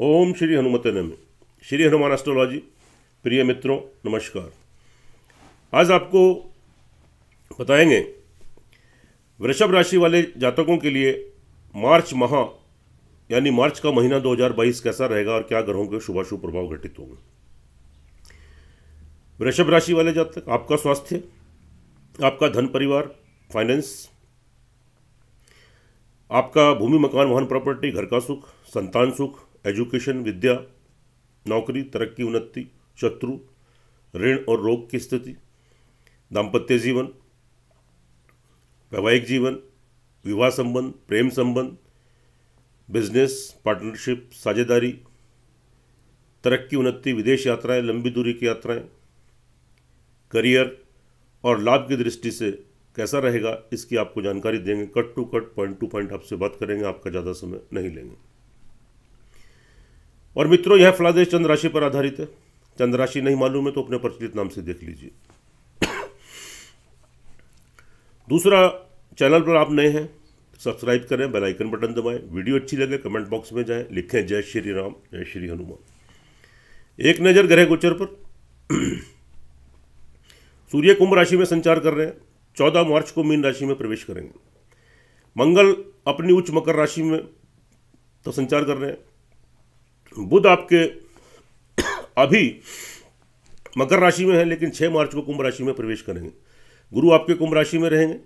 ओम श्री हनुमते नम श्री हनुमान एस्ट्रोलॉजी प्रिय मित्रों नमस्कार आज आपको बताएंगे वृषभ राशि वाले जातकों के लिए मार्च माह यानी मार्च का महीना 2022 कैसा रहेगा और क्या ग्रहों के शुभाशुभ प्रभाव घटित होंगे वृषभ राशि वाले जातक आपका स्वास्थ्य आपका धन परिवार फाइनेंस आपका भूमि मकान वाहन प्रॉपर्टी घर का सुख संतान सुख एजुकेशन विद्या नौकरी तरक्की उन्नति शत्रु ऋण और रोग की स्थिति दाम्पत्य जीवन वैवाहिक जीवन विवाह संबंध प्रेम संबंध बिजनेस पार्टनरशिप साझेदारी तरक्की उन्नति विदेश यात्राएं लंबी दूरी की यात्राएं करियर और लाभ की दृष्टि से कैसा रहेगा इसकी आपको जानकारी देंगे cut to cut point to point आपसे बात करेंगे आपका ज़्यादा समय नहीं लेंगे और मित्रों यह फलादेश चंद्र राशि पर आधारित है चंद्र राशि नहीं मालूम है तो अपने प्रचलित नाम से देख लीजिए दूसरा चैनल पर आप नए हैं सब्सक्राइब करें बेल आइकन बटन दबाएं वीडियो अच्छी लगे कमेंट बॉक्स में जाएं लिखें जय श्री राम जय श्री हनुमान एक नज़र ग्रह गोचर पर सूर्य कुंभ राशि में संचार कर रहे हैं चौदह मार्च को मीन राशि में प्रवेश करेंगे मंगल अपनी उच्च मकर राशि में तो संचार कर रहे हैं बुध आपके अभी मकर राशि में है लेकिन 6 मार्च को कुंभ राशि में प्रवेश करेंगे गुरु आपके कुंभ राशि में रहेंगे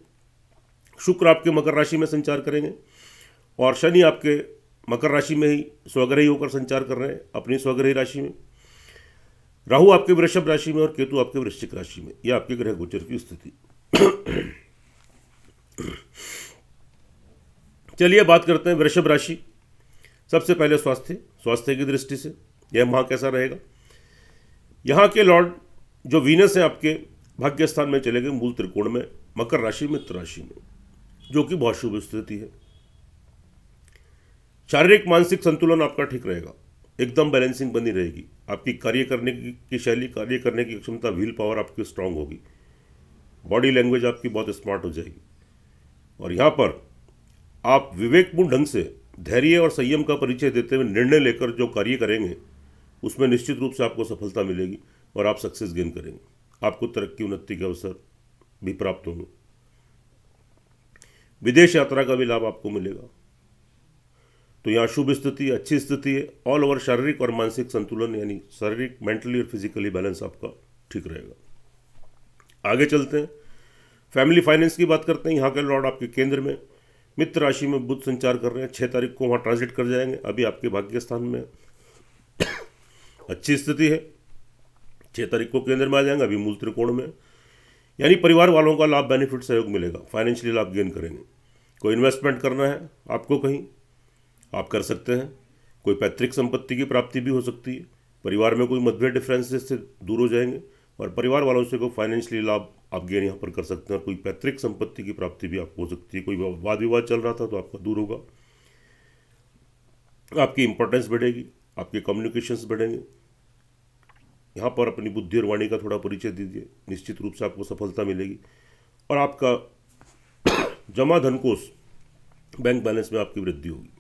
शुक्र आपके मकर राशि में संचार करेंगे और शनि आपके मकर राशि में ही स्वग्रही होकर संचार कर रहे हैं अपनी स्वग्रही राशि में राहु आपके वृषभ राशि में और केतु आपके वृश्चिक राशि में यह आपके ग्रह गोचर की स्थिति चलिए बात करते हैं वृषभ राशि सबसे पहले स्वास्थ्य स्वास्थ्य की दृष्टि से यह माह कैसा रहेगा यहाँ के लॉर्ड जो वीनस हैं आपके भाग्य स्थान में चले गए मूल त्रिकोण में मकर राशि मित्र राशि में जो कि बहुत शुभ स्थिति है शारीरिक मानसिक संतुलन आपका ठीक रहेगा एकदम बैलेंसिंग बनी रहेगी आपकी कार्य करने की शैली कार्य करने की क्षमता व्हील पावर आपकी स्ट्रांग होगी बॉडी लैंग्वेज आपकी बहुत स्मार्ट हो जाएगी और यहाँ पर आप विवेकपूर्ण ढंग से धैर्य और संयम का परिचय देते हुए निर्णय लेकर जो कार्य करेंगे उसमें निश्चित रूप से आपको सफलता मिलेगी और आप सक्सेस गेन करेंगे आपको तरक्की उन्नति के अवसर भी प्राप्त होंगे विदेश यात्रा का भी लाभ आपको मिलेगा तो यहाँ शुभ स्थिति अच्छी स्थिति है ऑल ओवर शारीरिक और मानसिक संतुलन यानी शारीरिक मेंटली और फिजिकली बैलेंस आपका ठीक रहेगा आगे चलते हैं फैमिली फाइनेंस की बात करते हैं यहाँ के लॉर्ड आपके केंद्र में मित्र राशि में बुद्ध संचार कर रहे हैं छः तारीख को वहाँ ट्रांसलेट कर जाएंगे अभी आपके भाग्य स्थान में अच्छी स्थिति है छः तारीख को केंद्र में आ जाएंगे अभी मूल त्रिकोण में यानी परिवार वालों का लाभ बेनिफिट सहयोग मिलेगा फाइनेंशियली लाभ गेन करेंगे कोई इन्वेस्टमेंट करना है आपको कहीं आप कर सकते हैं कोई पैतृक संपत्ति की प्राप्ति भी हो सकती है परिवार में कोई मतभेद डिफरेंस से दूर हो जाएंगे और परिवार वालों से को फाइनेंशियली लाभ आप गेन यहाँ पर कर सकते हैं और कोई पैतृक संपत्ति की प्राप्ति भी आपको हो सकती है कोई वाद विवाद चल रहा था तो आपका दूर होगा आपकी इंपॉर्टेंस बढ़ेगी आपके कम्युनिकेशंस बढ़ेंगे यहाँ पर अपनी बुद्धि और वाणी का थोड़ा परिचय दीजिए निश्चित रूप से आपको सफलता मिलेगी और आपका जमा धन कोष बैंक बैलेंस में आपकी वृद्धि होगी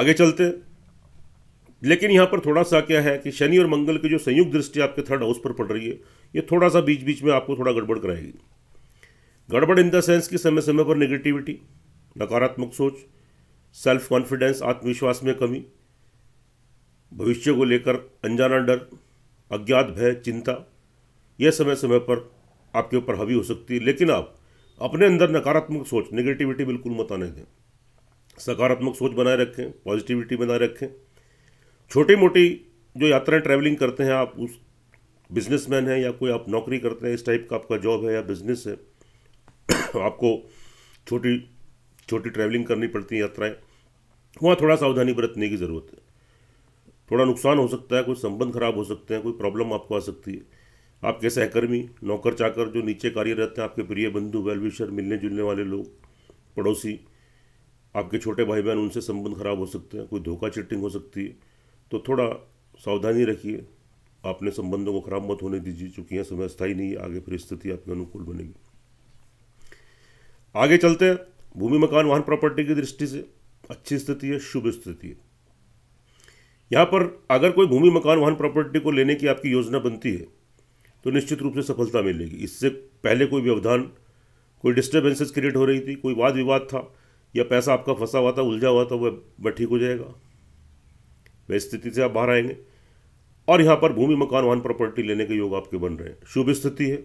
आगे चलते लेकिन यहाँ पर थोड़ा सा क्या है कि शनि और मंगल की जो संयुक्त दृष्टि आपके थर्ड हाउस पर पड़ रही है ये थोड़ा सा बीच बीच में आपको थोड़ा गड़बड़ कराएगी गड़बड़ इन द सेंस कि समय समय पर नेगेटिविटी नकारात्मक सोच सेल्फ कॉन्फिडेंस आत्मविश्वास में कमी भविष्य को लेकर अनजाना डर अज्ञात भय चिंता यह समय समय पर आपके ऊपर हावी हो सकती है लेकिन आप अपने अंदर नकारात्मक सोच नेगेटिविटी बिल्कुल मत आने दें सकारात्मक सोच बनाए रखें पॉजिटिविटी बनाए रखें छोटी मोटी जो यात्राएं ट्रैवलिंग करते हैं आप उस बिजनेसमैन हैं या कोई आप नौकरी करते हैं इस टाइप का आपका जॉब है या बिजनेस है आपको छोटी छोटी ट्रैवलिंग करनी पड़ती है यात्राएं वहाँ थोड़ा सावधानी बरतने की ज़रूरत है थोड़ा नुकसान हो सकता है कोई संबंध खराब हो सकते हैं कोई प्रॉब्लम आपको आ सकती है आपके सहकर्मी नौकर चाकर जो नीचे कार्य रहते हैं आपके प्रिय बंधु वेलविशर मिलने जुलने वाले लोग पड़ोसी आपके छोटे भाई बहन उनसे संबंध खराब हो सकते हैं कोई धोखा चिटिंग हो सकती है तो थोड़ा सावधानी रखिए आपने संबंधों को खराब मत होने दीजिए चूँकि यह समय स्थायी नहीं आगे फिर स्थिति आपके अनुकूल बनेगी आगे चलते हैं भूमि मकान वाहन प्रॉपर्टी की दृष्टि से अच्छी स्थिति है शुभ स्थिति है यहाँ पर अगर कोई भूमि मकान वाहन प्रॉपर्टी को लेने की आपकी योजना बनती है तो निश्चित रूप से सफलता मिलेगी इससे पहले कोई व्यवधान कोई डिस्टर्बेंसेस क्रिएट हो रही थी कोई वाद विवाद था या पैसा आपका फंसा हुआ था उलझा हुआ था वह ठीक हो जाएगा वह स्थिति से आप बाहर आएंगे और यहाँ पर भूमि मकान वाहन प्रॉपर्टी लेने के योग आपके बन रहे हैं शुभ स्थिति है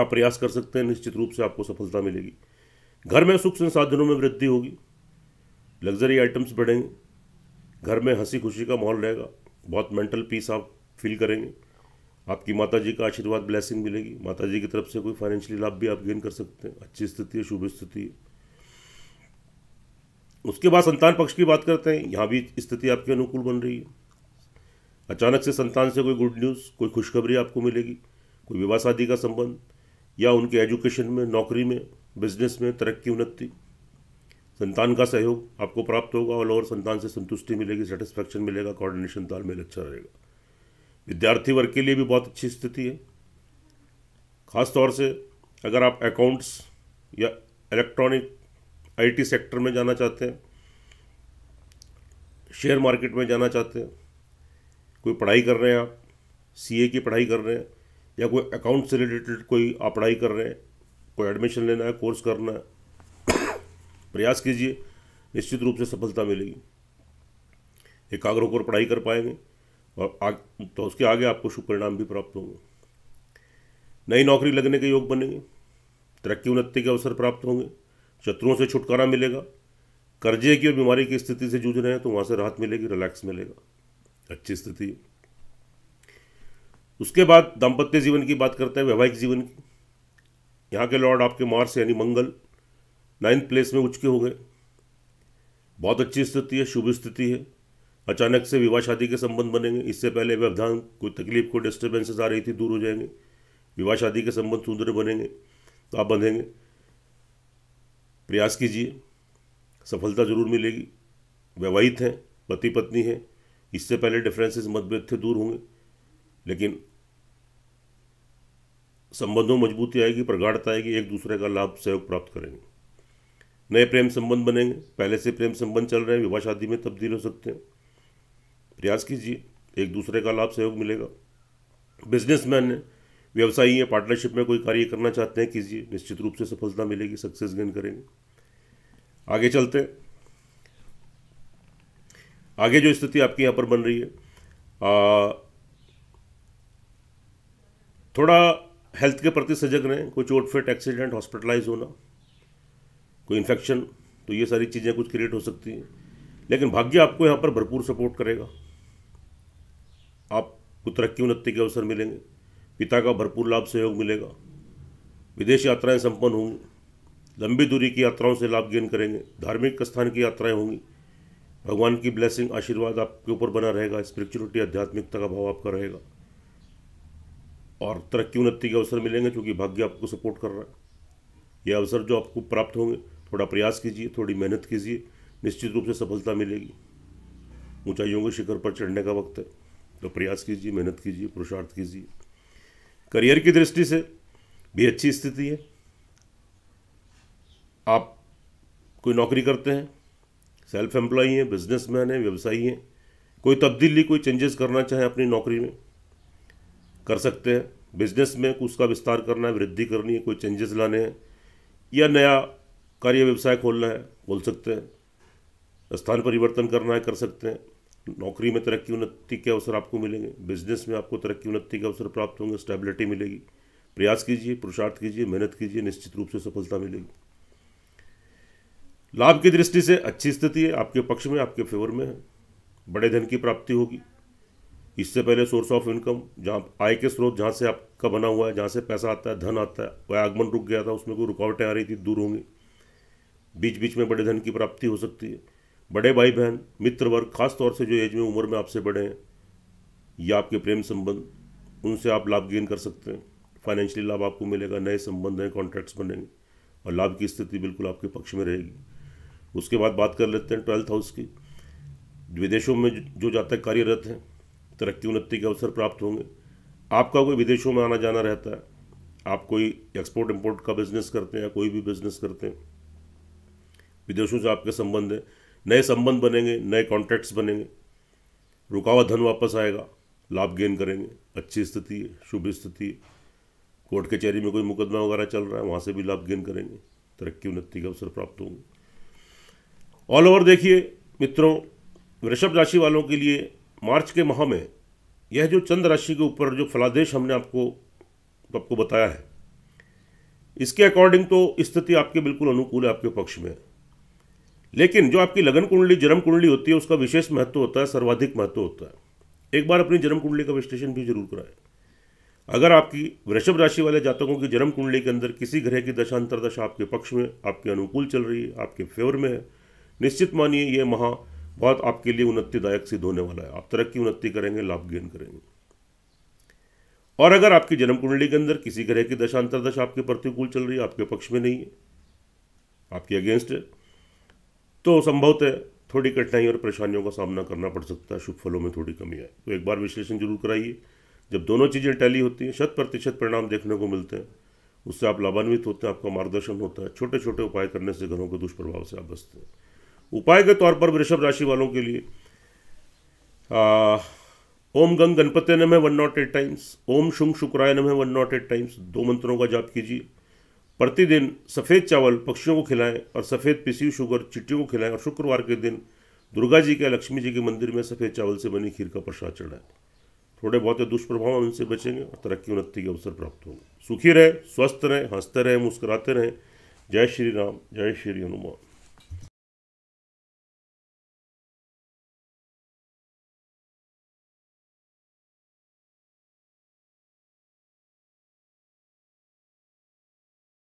आप प्रयास कर सकते हैं निश्चित रूप से आपको सफलता मिलेगी घर में सुख संसाधनों में वृद्धि होगी लग्जरी आइटम्स बढ़ेंगे घर में हंसी खुशी का माहौल रहेगा बहुत मेंटल पीस आप फील करेंगे आपकी माता जी का आशीर्वाद ब्लेसिंग मिलेगी माता जी की तरफ से कोई फाइनेंशियली लाभ भी आप गेन कर सकते हैं अच्छी स्थिति है शुभ स्थिति है उसके बाद संतान पक्ष की बात करते हैं यहाँ भी स्थिति आपके अनुकूल बन रही है अचानक से संतान से कोई गुड न्यूज़ कोई खुशखबरी आपको मिलेगी कोई विवाह शादी का संबंध या उनके एजुकेशन में नौकरी में बिजनेस में तरक्की उन्नति संतान का सहयोग आपको प्राप्त होगा और लोअर संतान से संतुष्टि मिलेगी सेटिस्फैक्शन मिलेगा कोऑर्डिनेशन तालमेल अच्छा रहेगा विद्यार्थी वर्ग के लिए भी बहुत अच्छी स्थिति है ख़ासतौर से अगर आप अकाउंट्स या इलेक्ट्रॉनिक आईटी सेक्टर में जाना चाहते हैं शेयर मार्केट में जाना चाहते हैं कोई पढ़ाई कर रहे हैं आप सीए की पढ़ाई कर रहे हैं या कोई अकाउंट से रिलेटेड कोई आप पढ़ाई कर रहे हैं कोई एडमिशन लेना है कोर्स करना है प्रयास कीजिए निश्चित रूप से सफलता मिलेगी एकाग्र होकर पढ़ाई कर पाएंगे और आग तो उसके आगे आपको शुभ परिणाम भी प्राप्त होंगे नई नौकरी लगने के योग बनेंगे तरक्की उन्नति के अवसर प्राप्त होंगे शत्रुओं से छुटकारा मिलेगा कर्जे की और बीमारी की स्थिति से जूझ रहे हैं तो वहाँ से राहत मिलेगी रिलैक्स मिलेगा अच्छी स्थिति है उसके बाद दाम्पत्य जीवन की बात करते हैं वैवाहिक जीवन की यहाँ के लॉर्ड आपके मार्स यानी मंगल नाइन्थ प्लेस में उचके हो गए बहुत अच्छी स्थिति है शुभ स्थिति है अचानक से विवाह शादी के संबंध बनेंगे इससे पहले व्यवधान कोई तकलीफ कोई डिस्टर्बेंसेस आ रही थी दूर हो जाएंगे विवाह शादी के संबंध सुंदर बनेंगे तो आप बंधेंगे प्रयास कीजिए सफलता जरूर मिलेगी वैवाहित हैं पति पत्नी हैं इससे पहले डिफरेंसेस मतभेद थे दूर होंगे लेकिन संबंधों में मजबूती आएगी प्रगाढ़ता आएगी एक दूसरे का लाभ सहयोग प्राप्त करेंगे नए प्रेम संबंध बनेंगे पहले से प्रेम संबंध चल रहे हैं विवाह शादी में तब्दील हो सकते हैं प्रयास कीजिए एक दूसरे का लाभ सहयोग मिलेगा बिजनेसमैन ने व्यवसायी या पार्टनरशिप में कोई कार्य करना चाहते हैं कीजिए निश्चित रूप से सफलता मिलेगी सक्सेस गेन करेंगे आगे चलते हैं आगे जो स्थिति आपके यहाँ पर बन रही है आ, थोड़ा हेल्थ के प्रति सजग रहें कोई चोट फेट एक्सीडेंट हॉस्पिटलाइज होना कोई इन्फेक्शन तो ये सारी चीज़ें कुछ क्रिएट हो सकती हैं लेकिन भाग्य आपको यहाँ पर भरपूर सपोर्ट करेगा आपको तरक्की उन्नति के अवसर मिलेंगे पिता का भरपूर लाभ सहयोग मिलेगा विदेश यात्राएं संपन्न होंगी लंबी दूरी की यात्राओं से लाभ गेन करेंगे धार्मिक स्थान की यात्राएं होंगी भगवान की ब्लेसिंग आशीर्वाद आपके ऊपर बना रहेगा स्पिरिचुअलिटी आध्यात्मिकता का भाव आपका रहेगा और तरक्की उन्नति के अवसर मिलेंगे क्योंकि भाग्य आपको सपोर्ट कर रहा है ये अवसर जो आपको प्राप्त होंगे थोड़ा प्रयास कीजिए थोड़ी मेहनत कीजिए निश्चित रूप से सफलता मिलेगी ऊंचाइयों के शिखर पर चढ़ने का वक्त है तो प्रयास कीजिए मेहनत कीजिए पुरुषार्थ कीजिए करियर की दृष्टि से भी अच्छी स्थिति है आप कोई नौकरी करते हैं सेल्फ एम्प्लॉय हैं बिजनेसमैन हैं व्यवसायी हैं कोई तब्दीली कोई चेंजेस करना चाहें अपनी नौकरी में कर सकते हैं बिजनेस में उसका विस्तार करना है वृद्धि करनी है कोई चेंजेस लाने हैं या नया कार्य व्यवसाय खोलना है बोल सकते हैं स्थान परिवर्तन करना है कर सकते हैं नौकरी में तरक्की उन्नति के अवसर आपको मिलेंगे बिजनेस में आपको तरक्की उन्नति के अवसर प्राप्त होंगे स्टेबिलिटी मिलेगी प्रयास कीजिए पुरुषार्थ कीजिए मेहनत कीजिए निश्चित रूप से सफलता मिलेगी लाभ की दृष्टि से अच्छी स्थिति है आपके पक्ष में आपके फेवर में है बड़े धन की प्राप्ति होगी इससे पहले सोर्स ऑफ इनकम जहाँ आय के स्रोत जहाँ से आपका बना हुआ है जहाँ से पैसा आता है धन आता है वह आगमन रुक गया था उसमें कोई रुकावटें आ रही थी दूर होंगी बीच बीच में बड़े धन की प्राप्ति हो सकती है बड़े भाई बहन मित्र वर्ग खासतौर से जो एज में उम्र में आपसे बड़े हैं या आपके प्रेम संबंध उनसे आप लाभ गेन कर सकते हैं फाइनेंशियली लाभ आपको मिलेगा नए संबंध हैं कॉन्ट्रैक्ट्स बनेंगे और लाभ की स्थिति बिल्कुल आपके पक्ष में रहेगी उसके बाद बात कर लेते हैं ट्वेल्थ हाउस की विदेशों में जो जातक कार्यरत हैं तरक्की उन्नति के अवसर प्राप्त होंगे आपका कोई विदेशों में आना जाना रहता है आप कोई एक्सपोर्ट इम्पोर्ट का बिजनेस करते हैं या कोई भी बिजनेस करते हैं विदेशों से आपके संबंध है नए संबंध बनेंगे नए कॉन्ट्रैक्ट्स बनेंगे रुकावा धन वापस आएगा लाभ गेन करेंगे अच्छी स्थिति है शुभ स्थिति है कोर्ट कचहरी में कोई मुकदमा वगैरह चल रहा है वहाँ से भी लाभ गेन करेंगे तरक्की उन्नति के अवसर प्राप्त होंगे ऑल ओवर देखिए मित्रों वृषभ राशि वालों के लिए मार्च के माह में यह जो चंद्र राशि के ऊपर जो फलादेश हमने आपको आपको बताया है इसके अकॉर्डिंग तो स्थिति आपके बिल्कुल अनुकूल है आपके पक्ष में लेकिन जो आपकी लगन कुंडली जन्म कुंडली होती है उसका विशेष महत्व होता है सर्वाधिक महत्व होता है एक बार अपनी जन्म कुंडली का विश्लेषण भी जरूर कराएं अगर आपकी वृषभ राशि वाले जातकों की जन्म कुंडली के अंदर किसी ग्रह की दशांतर दशा आपके पक्ष में आपके अनुकूल चल रही है आपके फेवर में है निश्चित मानिए यह महा बहुत आपके लिए उन्नतिदायक सिद्ध होने वाला है आप तरक्की उन्नति करेंगे लाभ गेन करेंगे और अगर आपकी जन्म कुंडली के अंदर किसी ग्रह की दशांतर दशा आपके प्रतिकूल चल रही है आपके पक्ष में नहीं है आपके अगेंस्ट है तो संभवतः थोड़ी कठिनाई और परेशानियों का सामना करना पड़ सकता है शुभ फलों में थोड़ी कमी आए तो एक बार विश्लेषण जरूर कराइए जब दोनों चीज़ें टैली होती हैं शत प्रतिशत परिणाम देखने को मिलते हैं उससे आप लाभान्वित होते हैं आपका मार्गदर्शन होता है छोटे छोटे उपाय करने से घरों के दुष्प्रभाव से आप बचते हैं उपाय के तौर पर वृषभ राशि वालों के लिए आ, ओम गंग गणपत्य है वन नॉट एट टाइम्स ओम शुंग शुक्राय है वन नॉट एट टाइम्स दो मंत्रों का जाप कीजिए प्रतिदिन सफ़ेद चावल पक्षियों को खिलाएं और सफ़ेद पीसी शुगर चिट्टियों को खिलाएं और शुक्रवार के दिन दुर्गा जी के लक्ष्मी जी के मंदिर में सफ़ेद चावल से बनी खीर का प्रसाद चढ़ाएं थोड़े बहुत दुष्प्रभाव इनसे बचेंगे और तरक्की उन्नति के अवसर प्राप्त होंगे सुखी रहें स्वस्थ रहें हंसते रहें मुस्कुराते रहें जय श्री राम जय श्री हनुमान